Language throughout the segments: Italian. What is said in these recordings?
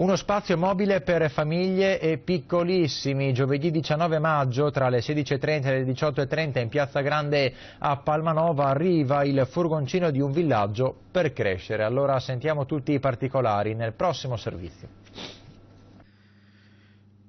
Uno spazio mobile per famiglie e piccolissimi. Giovedì 19 maggio tra le 16.30 e le 18.30 in Piazza Grande a Palmanova arriva il furgoncino di un villaggio per crescere. Allora sentiamo tutti i particolari nel prossimo servizio.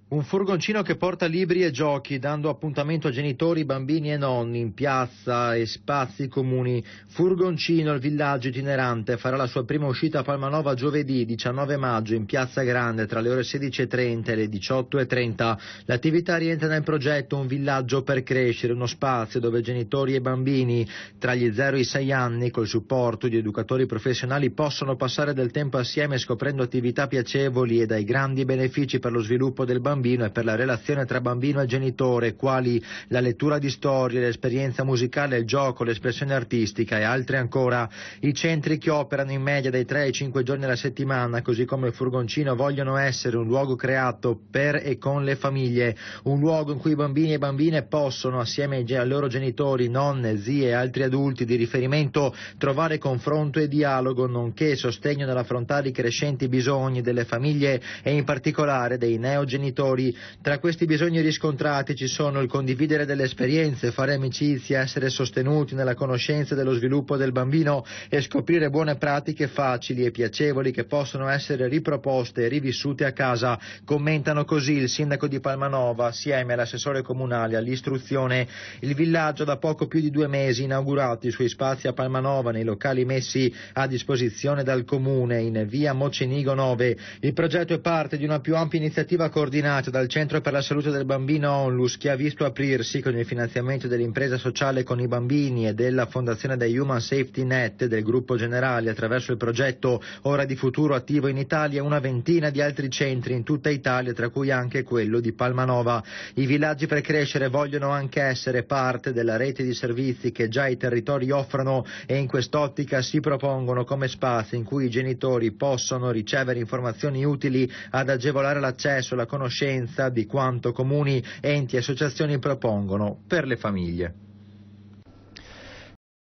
Un furgoncino che porta libri e giochi, dando appuntamento a genitori, bambini e nonni in piazza e spazi comuni. Furgoncino, il villaggio itinerante, farà la sua prima uscita a Palmanova giovedì 19 maggio in Piazza Grande tra le ore 16.30 e le 18.30. L'attività rientra nel progetto Un villaggio per crescere, uno spazio dove genitori e bambini tra gli 0 e i 6 anni, col supporto di educatori professionali, possono passare del tempo assieme scoprendo attività piacevoli e dai grandi benefici per lo sviluppo del bambino bambino e per la relazione tra bambino e genitore, quali la lettura di storie, l'esperienza musicale, il gioco, l'espressione artistica e altre ancora. I centri che operano in media dai 3 ai 5 giorni alla settimana, così come il furgoncino, vogliono essere un luogo creato per e con le famiglie, un luogo in cui i bambini e bambine possono, assieme ai loro genitori, nonne, zie e altri adulti di riferimento, trovare confronto e dialogo, nonché sostegno nell'affrontare i crescenti bisogni delle famiglie e in particolare dei neogenitori valori. Tra questi bisogni riscontrati ci sono il condividere delle esperienze, fare amicizia, essere sostenuti nella conoscenza dello sviluppo del bambino e scoprire buone pratiche facili e piacevoli che possono essere riproposte e rivissute a casa. Commentano così il sindaco di Palmanova assieme all'assessore comunale all'istruzione. Il villaggio da poco più di due mesi inaugurato i suoi spazi a Palmanova nei locali messi a disposizione dal comune in via Mocenigo 9. Il progetto è parte di una più ampia iniziativa coordinata stimato dal Centro per la Salute del Bambino Onlus che ha visto aprirsi con il finanziamento dell'impresa sociale con i bambini e della fondazione dei Human Safety Net del gruppo generale attraverso il progetto Ora di Futuro attivo in Italia una ventina di altri centri in tutta Italia tra cui anche quello di Palmanova. I villaggi per crescere vogliono anche essere parte della rete di servizi che già i territori offrono e in quest'ottica si propongono come spazi in cui i genitori possono ricevere informazioni utili ad agevolare l'accesso, la conoscenza conoscenza di quanto comuni enti e associazioni propongono per le famiglie.